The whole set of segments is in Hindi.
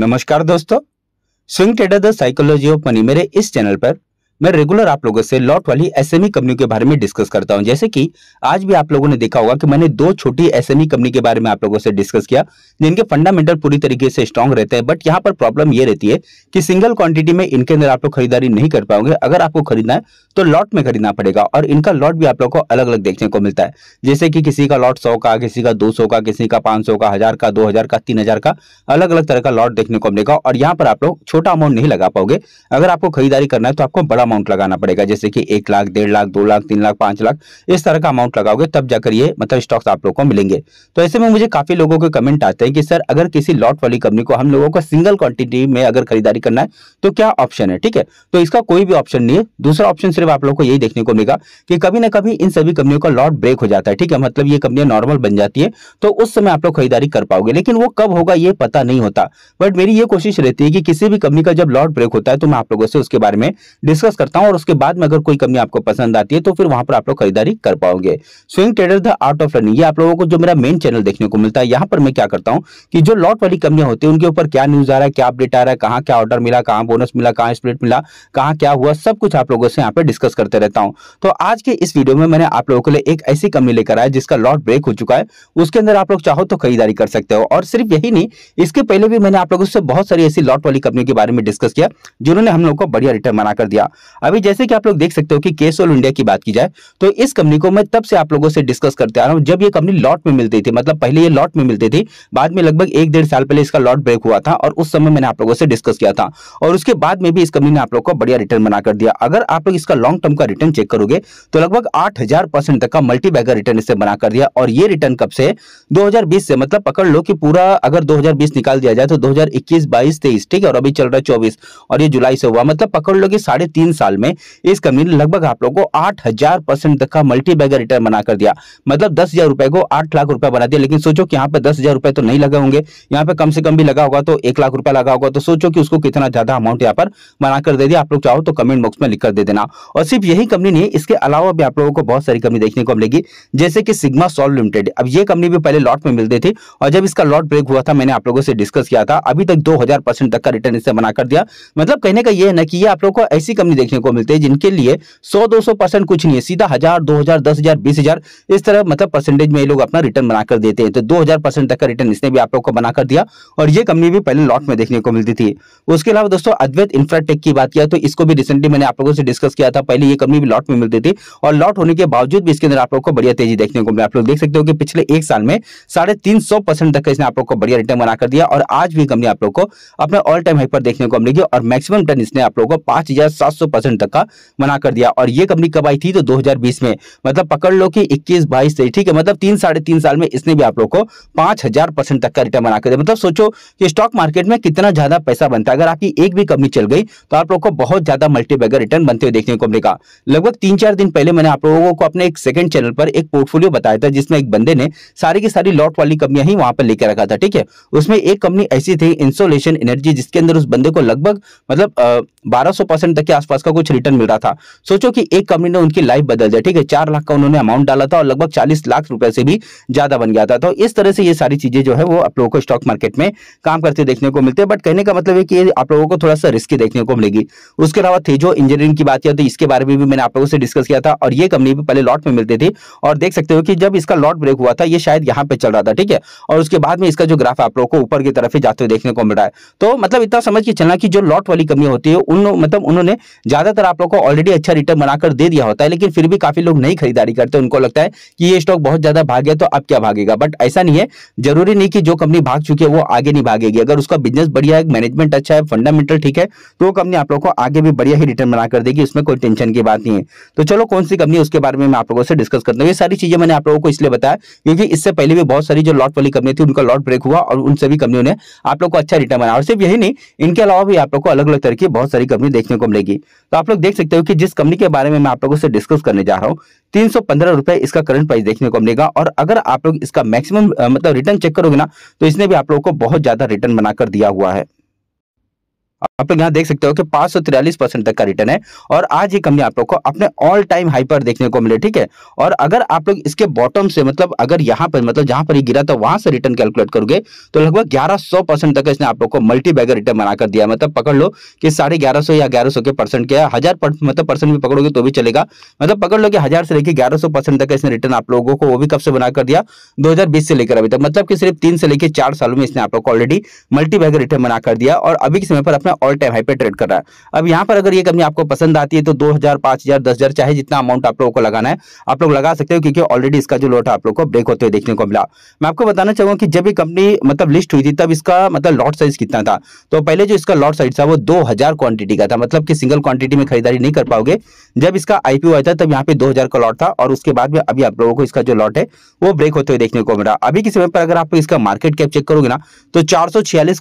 नमस्कार दोस्तों swing trader the psychology of money मेरे इस चैनल पर मैं रेगुलर आप लोगों से लॉट वाली एसएमई कंपनी e के बारे में डिस्कस करता हूं जैसे कि आज भी आप लोगों ने देखा होगा कि मैंने दो छोटी एसएमई कंपनी e के बारे में आप लोगों से डिस्कस किया जिनके फंडामेंटल पूरी तरीके से स्ट्रांग रहते हैं बट यहाँ पर प्रॉब्लम ये रहती है कि सिंगल क्वांटिटी में इनके अंदर आप लोग खरीदारी नहीं कर पाओगे अगर आपको खरीदना है तो लॉट में खरीदना पड़ेगा और इनका लॉट भी आप लोग को अलग अलग देखने को मिलता है जैसे कि किसी का लॉट सौ का किसी का दो का किसी का पांच का हजार का दो का तीन का अलग अलग तरह का लॉट देखने को मिलेगा और यहाँ पर आप लोग छोटा अमाउंट नहीं लगा पाओगे अगर आपको खरीदारी करना है तो आपको बड़ा अमाउंट लगाना पड़ेगा जैसे कि एक लाख डेढ़ लाख दो लाख तीन लाख पांच लाख इस तरह का अमाउंट लगाओगे तब जाकर ये मतलब स्टॉक्स आप लोगों को मिलेंगे तो ऐसे में मुझे काफी लोगों के कमेंट आते हैं कि सर अगर किसी लॉट वाली कंपनी को हम लोगों को सिंगल क्वांटिटी में अगर खरीदारी करना है तो क्या ऑप्शन है ठीक है तो इसका कोई भी ऑप्शन नहीं है दूसरा ऑप्शन सिर्फ आप लोग को यही देखने को मिलेगा कि कभी ना कभी इन सभी कंपनियों का लॉट ब्रेक हो जाता है ठीक है मतलब ये कंपनियां नॉर्मल बन जाती है तो उस समय आप लोग खरीदारी कर पाओगे लेकिन वो कब होगा ये पता नहीं होता बट मेरी ये कोशिश रहती है कि किसी भी कंपनी का जब लॉट ब्रेक होता है तो मैं आप लोगों से उसके बारे में डिस्कस डिस्कस करता हूँ और उसके बाद में अगर कोई कमी आपको पसंद आती है तो फिर वहां पर आप लोग खरीदारी कर पाओगे swing trader the art of running ये आप लोगों को जो मेरा मेन चैनल देखने को मिलता है यहाँ पर मैं क्या करता हूँ कि जो लॉट वाली कमियां होती है उनके ऊपर क्या न्यूज आ रहा है क्या अपडेट आ रहा है कहाँ क्या ऑर्डर मिला कहाँ बोनस मिला कहाँ स्प्लिट मिला कहाँ क्या हुआ सब कुछ आप लोगों से यहाँ पे डिस्कस करते रहता हूँ तो आज के इस वीडियो में मैंने आप लोगों के लिए एक ऐसी कमी लेकर आया जिसका लॉट ब्रेक हो चुका है उसके अंदर आप लोग चाहो तो खरीदारी कर सकते हो और सिर्फ यही नहीं इसके पहले भी मैंने आप लोगों से बहुत सारी ऐसी लॉट वाली कंपनी के बारे में डिस्कस किया जिन्होंने हम लोग को बढ़िया रिटर्न बनाकर दिया अभी जैसे कि आप लोग देख सकते हो कि केसोल इंडिया की बात की जाए तो इस कंपनी को मैं तब से आप लोगों से डिस्कस करते आ रहा हूँ जब ये कंपनी लॉट में मिलती थी मतलब पहले ये लॉट में मिलती थी बाद में लगभग एक डेढ़ साल पहले इसका लॉट ब्रेक हुआ था और उस समय मैंने आप लोगों से डिस्कस किया था और उसके बाद में भी इस कंपनी ने आप लोग को बढ़िया रिटर्न बनाकर दिया अगर आप लोग इसका लॉन्ग टर्म का रिटर्न चेक करोगे तो लगभग आठ तक का मल्टी बैगर रिटर्न इसे बनाकर दिया और ये रिटर्न कब से दो से मतलब पकड़ लो कि पूरा अगर दो निकाल दिया जाए तो दो हजार इक्कीस ठीक है और अभी चल रहा है चौबीस और ये जुलाई से हुआ मतलब पकड़ लो कि साढ़े तीन साल में इस कंपनी ने लगभग आप लोग को आठ हजार परसेंट तक का मल्टी बैगर रिटर्न बनाकर दिया मतलब दस हजार रुपए को आठ लाख रुपए बना दिया लेकिन सोचो कि यहाँ पे दस हजार रुपए तो नहीं लगे होंगे यहाँ पे कम से कम भी लगा होगा तो एक लाख रुपया लगा होगा तो सोचो कि उसको कितना ज्यादा अमाउंट यहाँ पर बनाकर दे दिया आप लोग चाहो तो कमेंट बॉक्स में लिख कर दे देना और सिर्फ यही कंपनी नहीं इसके अलावा भी आप लोगों को बहुत सारी कंपनी देखने को मिलेगी जैसे कि सिग्मा सॉल्व लिमिटेड अब ये कंपनी भी पहले लॉट में मिलती थी और जब इसका लॉट ब्रेक हुआ था मैंने आप लोगों से डिस्कस किया था अभी तक दो तक का रिटर्न इससे बनाकर दिया मतलब कहने का यह है ना कि ये आप लोगों को ऐसी कंपनी देखने को मिलते हैं जिनके लिए 100-200 परसेंट कुछ नहीं है सीधा हजार दो हजार दस हजार बीस हजार इस तरह मतलब परसेंटेज में ये लोग अपना रिटर्न बनाकर देते हैं तो दो हजार परसेंट तक का रिटर्न इसने भी आप लोग को बनाकर दिया और ये कंपनी भी पहले लॉट में देखने को मिलती थी उसके अलावा दोस्तों अद्वैत इंफ्राटेक की बात किया तो इसको भी रिसेंटली मैंने आप लोगों से डिस्कस किया था पहले ये कंपनी भी लॉट में मिलती थी और लॉट होने के बावजूद भी इसके अंदर आप लोग को बढ़िया तेजी देखने को मिला आप लोग देख सकते हो कि पिछले एक साल में साढ़े तीन सौ परसेंट तक इसने आप लोग को बढ़िया रिटर्न बनाकर दिया और आज भी कंपनी आप लोग को अपने ऑल टाइम हाई पर देखने को मिलेगी और मैक्सिमम रिटर्न इसने आप लोग को पांच हजार सात सौ परसेंट तक का मना कर दिया और ये कंपनी कब आई थी तो 2020 में मतलब पकड़ लो कि 21 बाईस से ठीक है मतलब तीन साढ़े तीन साल में इसने भी आप लोग को पांच हजार परसेंट तक का रिटर्न बना कर दिया मतलब सोचो कि स्टॉक मार्केट में कितना ज्यादा पैसा बनता है अगर आपकी एक भी कंपनी चल गई तो आप लोग को बहुत ज्यादा मल्टीबैगर रिटर्न बनते हुए देखने को मिलेगा लगभग तीन चार दिन पहले मैंने आप लोगों को अपने एक सेकंड चैनल पर एक पोर्टफोलियो बताया था जिसमें एक बंदे ने सारी की सारी लॉट वाली कंपनियां ही वहां पर लेकर रखा था ठीक है उसमें एक कंपनी ऐसी थी इंसोलेशन एनर्जी जिसके अंदर उस बंदे को लगभग मतलब बारह तक के आसपास पास का कुछ रिटर्न मिल रहा था सोचो कि एक कंपनी ने उनकी लाइफ बदल जाए ठीक है चार लाख का उन्होंने अमाउंट डाला था और लगभग चालीस लाख रुपए से भी ज्यादा बन गया था तो इस तरह से ये सारी चीजें जो है वो आप लोगों को स्टॉक मार्केट में काम करते देखने को मिलते हैं बट कहने का मतलब है कि आप लोगों को थोड़ा सा रिस्की देखने को मिलेगी उसके अलावा तेजो इंजीनियरिंग की बात किया तो इसके बारे में भी मैंने आप लोगों से डिस्कस किया था और ये कंपनी भी पहले लॉट में मिलती थी और देख सकते हो कि जब इसका लॉट ब्रेक हुआ था ये शायद यहाँ पे चल रहा था ठीक है और उसके बाद में इसका जो ग्राफ आप लोगों को ऊपर की तरफ ही जाते हुए देखने को मिल रहा है तो मतलब इतना समझ के चलना कि जो लॉट वाली कंपनी होती है उन मतलब उन्होंने ज्यादातर आप लोग को ऑलरेडी अच्छा रिटर्न बनाकर दे दिया होता है लेकिन फिर भी काफी लोग नहीं खरीदारी करते उनको लगता है कि ये स्टॉक बहुत ज्यादा भाग गया तो अब क्या भागेगा बट ऐसा नहीं है जरूरी नहीं कि जो कंपनी भाग चुकी है वो आगे नहीं भागेगी अगर उसका बिजनेस बढ़िया है मैनेजमेंट अच्छा है फंडामेंटल ठीक है तो वो कंपनी आप लोग को आगे भी बढ़िया ही रिटर्न बनाकर देगी उसमें कोई टेंशन की बात नहीं है तो चलो कौन सी कंपनी उसके बारे में मैं आप लोगों से डिस्कस करता हूँ ये सारी चीजें मैंने आप लोगों को इसलिए बताया क्योंकि इससे पहले भी बहुत सारी जो लॉट वाली कंपनी थी उनका लॉट ब्रेक हुआ और उन सभी कंपनियों ने आप लोग को अच्छा रिटर्न बनाया और सिर्फ यही नहीं इनके अलावा भी आप लोग को अलग अलग तरह की बहुत सारी कंपनी देखने को मिलेगी तो आप लोग देख सकते हो कि जिस कंपनी के बारे में मैं आप लोगों से डिस्कस करने जा रहा हूँ तीन सौ इसका करंट प्राइस देखने को मिलेगा और अगर आप लोग इसका मैक्सिमम मतलब रिटर्न चेक करोगे ना तो इसने भी आप लोगों को बहुत ज्यादा रिटर्न बनाकर दिया हुआ है आप लोग यहाँ देख सकते हो कि पांच परसेंट तक का रिटर्न है और आज ये कंपनी आप लोग को अपने ऑल टाइम हाई पर देखने को मिले ठीक है और अगर आप लोग इसके बॉटम से मतलब अगर यहाँ पर मतलब जहां पर ये गिरा था वहां से रिटर्न कैलकुलेट करोगे तो लगभग ग्यारह सौ परसेंट तक इसने आप लोग को मल्टी बैगर रिटर्न बनाकर दिया मतलब पकड़ लो कि साढ़े ग्यारह सौ या ग्यारह सौ के परसेंट के हजार पर, मतलब परसेंट भी पकड़ोगे तो भी चलेगा मतलब पकड़ लो कि हजार से लेकर ग्यारह सौ परसेंट तक इसने रिटर्न आप लोगों को वो भी कब से बनाकर दिया दो से लेकर अभी तक मतलब कि सिर्फ तीन से लेकर चार सालों में इसने आप लोग को ऑलरेडी मल्टी बैगर रिटर्न बनाकर दिया और अभी के समय पर अपना ऑल टाइम हाई पे ट्रेड कर रहा है अब यहाँ पर अगर ये कंपनी आपको पसंद आती है तो दो हजार पांच हजार दस हजार चाहे जितना अमाउंट आप लोगों को लगाना है आप लोग लगा सकते हो क्योंकि ऑलरेडी इसका जो लॉट आप लोग को ब्रेक होते हुए देखने को मिला मैं आपको बताना चाहूंगा कि जब ये कंपनी मतलब लिस्ट हुई थी तब इसका मतलब लॉट साइज कितना था तो पहले जो इसका लॉट साइज था वो दो क्वांटिटी का था मतलब कि सिंगल क्वांटिटी में खरीदारी नहीं कर पाओगे जब इसका आईपीओ आया था तब यहाँ पे दो का लॉट था और उसके बाद में अभी आप लोगों को इसका जो लॉट है वो ब्रेक होते हुए देखने को मिला अभी के समय पर अगर आप इसका मार्केट कैप चेक करोगे ना तो चार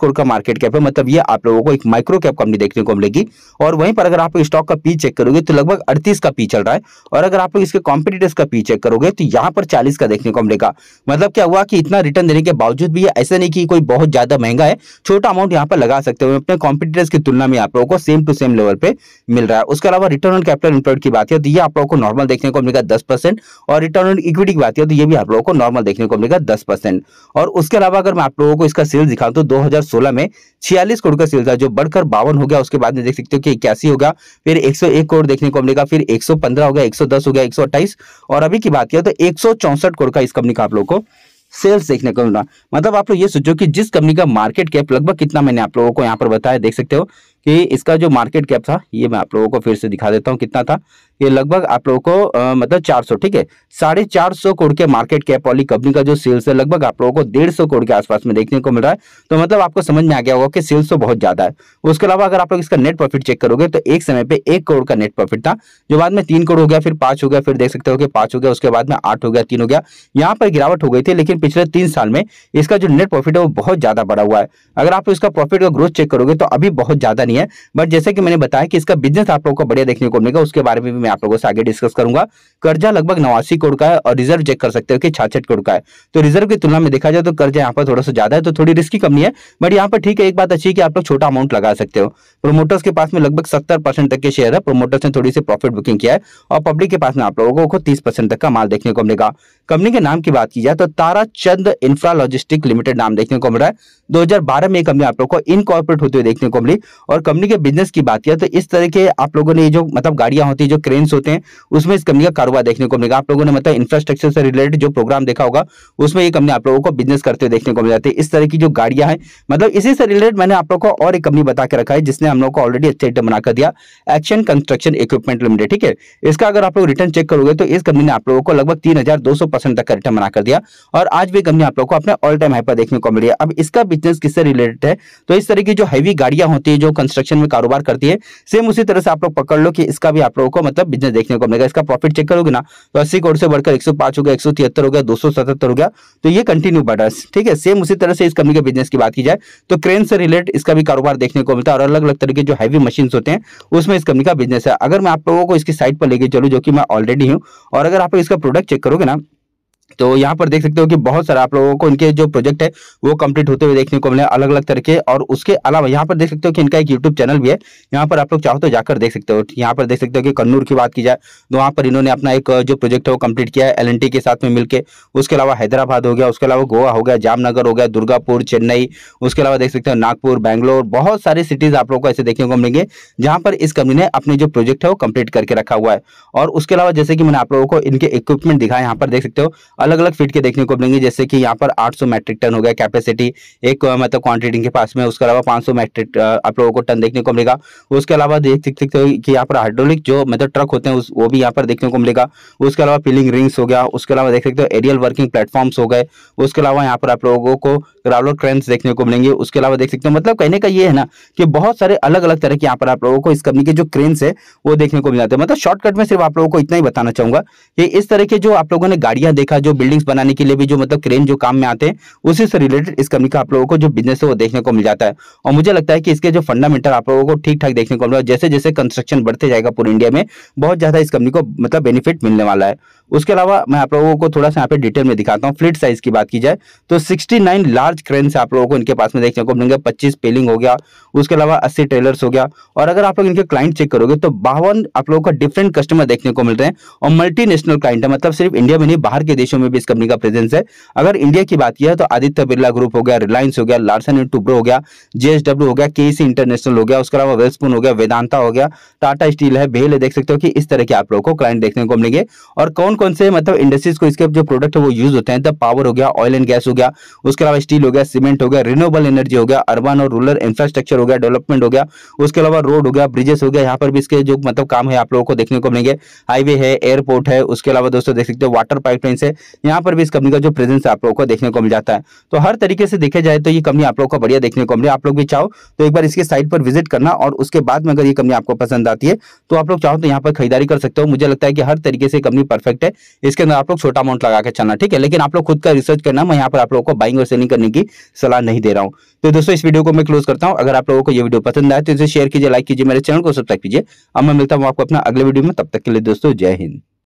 करोड़ का मार्केट कैप है मतलब ये आप लोगों को एक माइक्रो माइक्रो कैप कंपनी देखने को मिलेगी और वहीं पर अगर आप स्टॉक का पी चेक करोगे तो लगभग अड़तीस का पी चल रहा है और अगर आप इसके कॉम्पिटिटर्स का पी चेक करोगे तो यहाँ पर चालीस का देखने को मिलेगा मतलब क्या हुआ कि इतना रिटर्न देने के बावजूद भी ऐसा नहीं कि कोई बहुत ज्यादा महंगा है छोटा अमाउंट यहाँ पर लगा सकते हो अपने कॉम्पिटिटर्स की तुलना में आप लोगों को सेम टू सेम लेवल पे मिल रहा है उसके अलावा रिटर्न ऑन कैपिटल एम्प्लॉयड की बात है तो ये आप लोगों को नॉर्मल देखने को मिलेगा दस परसेंट और रिटर्न ऑन इक्विटी की बात है तो ये भी आप लोगों को नॉर्मल देखने को मिलेगा दस परसेंट और उसके अलावा अगर मैं आप लोगों को इसका सेल्स दिखाऊं तो दो में छियालीस करोड़ का सेल था जो बढ़कर पर बावन हो गया उसके बाद में देख सकते हो कि इक्यासी होगा फिर एक करोड़ देखने को मिलेगा फिर एक गया एक हो गया एक और अभी की बात किया तो एक करोड़ का इस कंपनी का आप लोगों को सेल्स देखने को मिला मतलब आप लोग ये सोचो कि जिस कंपनी का मार्केट कैप लगभग कितना मैंने आप लोगों को यहाँ पर बताया देख सकते हो कि इसका जो मार्केट कैप था ये मैं आप लोगों को फिर से दिखा देता हूँ कितना था ये लगभग आप लोगों को आ, मतलब 400 ठीक है साढ़े चार सौ करोड़ के मार्केट कैप वाली कंपनी का जो सेल्स है लगभग आप लोगों को डेढ़ सौ करोड़ के आसपास में देखने को मिल रहा है तो मतलब आपको समझ में आ गया होगा कि सेल्स तो बहुत ज्यादा है उसके अलावा अगर आप लोग इसका नेट प्रॉफिट चेक करोगे तो एक समय पर एक करोड़ का नेट प्रॉफिट था जो बाद में तीन करोड़ हो गया फिर पांच हो गया फिर देख सकते हो कि पांच हो गया उसके बाद में आठ हो गया तीन हो गया यहाँ पर गिरावट हो गई थी लेकिन पिछले तीन साल में इसका जो नेट प्रॉफिट है वो बहुत ज्यादा बढ़ा हुआ है अगर आप इसका प्रॉफिट का ग्रोथ चेक करोगे तो अभी बहुत ज्यादा नहीं है बट जैसे कि मैंने बताया कि इसका बिजनेस आप लोगों को बढ़िया देखने को मिलेगा उसके बारे में भी मैं आप लोगों से आगे डिस्कस करूंगा कर्जा लगभग नवासी करोड़ का है और रिजर्व चेक कर सकते हो कि छाछठ करोड़ का है तो रिजर्व की तुलना में देखा जाए तो कर्जा यहाँ पर थोड़ा सा ज्यादा है तो थोड़ी रिस्की कमी है बट यहाँ पर ठीक है एक बात अच्छी है कि आप लोग छोटा अमाउंट लगा सकते हो प्रोमोटर्स के पास में लगभग सत्तर तक के शेयर है प्रोमोटर्स ने थोड़ी सी प्रॉफिट बुकिंग किया है और पब्लिक के पास में आप लोगों को तीस तक का माल देखने को मिलेगा कंपनी के नाम की बात की जाए तो Tara Chand infra logistic limited नाम देखने को मिल रहा है 2012 में कंपनी आप लोगों को इनकॉर्पोरेट होते हुए देखने को मिली और कंपनी के बिजनेस की बात किया तो इस तरह के आप लोगों ने जो मतलब गाड़ियां होती है जो क्रेन्स होते हैं उसमें इस कंपनी का कारोबार देखने को मिलेगा आप लोगों ने मतलब इंफ्रास्ट्रक्चर से रिलेटेड जो प्रोग्राम देखा होगा उसमें ये कंपनी आप लोगों को बिजनेस करते हुए देखने को मिल जाती है इस तरह की जो गाड़ियां हैं मतलब इसी से रिलेटेड मैंने आप लोग को और एक कंपनी बता के रखा है जिसने हम लोग को ऑलरेडी अच्छे बनाकर दिया एक्शन कंस्ट्रक्शन इक्विपमेंट लिमिटेड ठीक है इसका अगर आप लोग रिटर्न चेक करोगे तो इस कंपनी ने आप लोगों को लगभग तीन परसेंट तक का रिटर्न बना कर दिया और आज भी कंपनी आप लोग को अपने ऑल टाइम हाई पर देखने को मिली है अब इसका बिजनेस किससे रिलेटेड है तो इस तरह की जो हैवी गाड़ियां होती है जो कंस्ट्रक्शन में कारोबार करती है सेम उसी तरह से आप लोग पकड़ लो कि इसका भी आप लोगों को मतलब बिजनेस देखने को मिलेगा इसका प्रॉफिट चेक करोगे ना तो अस्सी करोड़ से बढ़कर एक हो गया एक हो गया दो हो गया तो ये कंटिन्यू बढ़ रहा है ठीक है सेम उसी तरह से इस कंपनी के बिजनेस की बात की जाए तो क्रेन से रिलेटेड इसका भी कारोबार देखने को मिलता है और अलग अलग तरह के जो हैवी मशीन होते हैं उसमें इस कंपनी का बिजनेस है अगर मैं आप लोगों को इसकी साइट पर लेके चलू जो कि मैं ऑलरेडी हूं और अगर आप इसका प्रोडक्ट चेक करोगे ना तो यहाँ पर देख सकते हो कि बहुत सारे आप लोगों को इनके जो प्रोजेक्ट है वो कंप्लीट होते हुए देखने को मिले अलग अलग तरह के और उसके अलावा यहाँ पर देख सकते हो कि इनका एक यूट्यूब चैनल भी है यहाँ पर आप लोग चाहो तो जाकर देख सकते हो यहाँ पर देख सकते हो कि कन्नूर की बात की जाए तो वहाँ पर इन्होंने अपना एक जो प्रोजेक्ट है वो कम्प्लीट किया है एल के साथ में मिलकर उसके अलावा हैदराबाद हो गया उसके अलावा गोवा हो गया जामनगर हो गया दुर्गापुर चेन्नई उसके अलावा देख सकते हो नागपुर बैंगलोर बहुत सारी सिटीज आप लोग को ऐसे देखने को मिलेंगे जहाँ पर इस कंपनी ने अपने जो प्रोजेक्ट है वो कम्प्लीट करके रखा हुआ है और उसके अलावा जैसे कि मैंने आप लोगों को इनके इक्विपमेंट दिखाया यहाँ पर देख सकते हो अलग अलग फीट के देखने को मिलेंगे जैसे कि यहाँ पर 800 मैट्रिक टन हो गया कैपेसिटी एक मतलब क्वांटिटी के पास में उसके अलावा 500 मैट्रिक आप लोगों को टन देखने को मिलेगा उसके अलावा देख सकते हो कि यहाँ पर हाइड्रोलिक जो मतलब ट्रक होते हैं उस वो भी यहाँ पर देखने को मिलेगा उसके अलावा पिलिंग रिंग्स हो गया उसके अलावा देख सकते हो एरियल वर्किंग प्लेटफॉर्म्स हो गए उसके अलावा यहाँ पर आप लोगों को ग्रावलोर क्रेन्स देखने को मिलेंगे उसके अलावा देख सकते हो मतलब कहने का ये है ना कि बहुत सारे अलग अलग तरह के यहाँ पर आप लोगों को इस कंपनी के जो क्रेन है वो देखने को मिल जाते हैं मतलब शॉर्टकट में सिर्फ आप लोगों को इतना ही बताना चाहूंगा कि इस तरह के जो आप लोगों ने गाड़ियां देखा जो जो बिल्डिंग्स बनाने के लिए भी जो मतलब क्रेन जो काम में आते हैं उसी से रिलेटेड इस कंपनी का आप लोगों को जो बिजनेस है वो देखने को मिल जाता है और मुझे लगता है कि इसके जो फंडामेंटल आप लोगों को ठीक ठाक देखने को मिल रहा है जैसे जैसे कंस्ट्रक्शन बढ़ते जाएगा पूरे इंडिया में बहुत ज़्यादा इस कंपनी को मतलब बेनिफिट मिलने वाला है उसके अलावा मैं आप लोगों को थोड़ा सा यहाँ पे डिटेल में दिखाता हूँ फ्लिट साइज की बात की जाए तो 69 लार्ज क्रेन से आप लोगों को इनके पास में देखने को मिलेंगे पच्चीस पेलिंग हो गया उसके अलावा अस्सी ट्रेलर्स हो गया और अगर आप लोग इनके क्लाइंट चेक करोगे तो बावन आप लोगों का डिफरेंट कस्टमर देखने को मिल रहे हैं और मल्टी नेशनल क्लाइंट है मतलब सिर्फ इंडिया में नहीं बाहर के देशों में भी इस कंपनी का प्रेजेंस है अगर इंडिया की बात की है तो आदित्य बिरला ग्रुप हो गया रिलायंस हो गया लार्सन एंड टूब्रो हो गया जेएसडब्ल्यू हो गया केसी इंटरनेशनल हो गया उसके अलावा वेल्सपून हो गया वेदांता हो गया टाटा स्टील है भेल देख सकते हो कि इस तरह के आप लोगों को क्लाइंट देखने को मिलेंगे और कौन कौन से मतलब इंडस्ट्रीज को इसके जो प्रोडक्ट है वो यूज होते हैं द पावर हो गया ऑयल एंड गैस हो गया उसके अलावा स्टील हो गया सीमेंट हो गया रिन्यूएबल एनर्जी हो गया अर्बन और रूरल इंफ्रास्ट्रक्चर हो गया डेवलपमेंट हो गया उसके अलावा रोड हो गया ब्रिजेस हो गया यहाँ पर भी इसके जो मतलब काम है आप लोगों को देखने को मिलेंगे हाईवे है एयरपोर्ट है उसके अलावा दोस्तों देख सकते हो वाटर पाइपलाइन है यहाँ पर भी इस कंपनी का जो प्रेजेंस आप लोगों को देखने को मिल जाता है तो हर तरीके से देखे जाए तो ये कंपनी आप लोगों को बढ़िया देखने को मिले आप लोग भी चाहो तो एक बार इसके साइट पर विजिट करना और उसके बाद में अगर ये कंपनी आपको पसंद आती है तो आप लोग चाहो तो यहाँ पर खरीदारी कर सकते हो मुझे लगता है कि हर तरीके से कंपनी परफेक्ट है इसके अंदर आप लोग छोटा अमाउंट लगा के चलना ठीक है लेकिन आप लोग खुद का रिसर्च करना मैं यहाँ पर आप लोग को बाइंग और सेलिंग करने की सलाह नहीं दे रहा हूँ तो दोस्तों इस वीडियो को मैं क्लोज करता हूँ अगर आप लोगों को ये वीडियो पसंद आए तो इसे शेयर कीजिए लाइक कीजिए मेरे चैनल को सब्सक्राइब कीजिए अब मैं मिलता हूँ आपको अपना अगले वीडियो में तब तक के लिए दोस्तों जय हिंद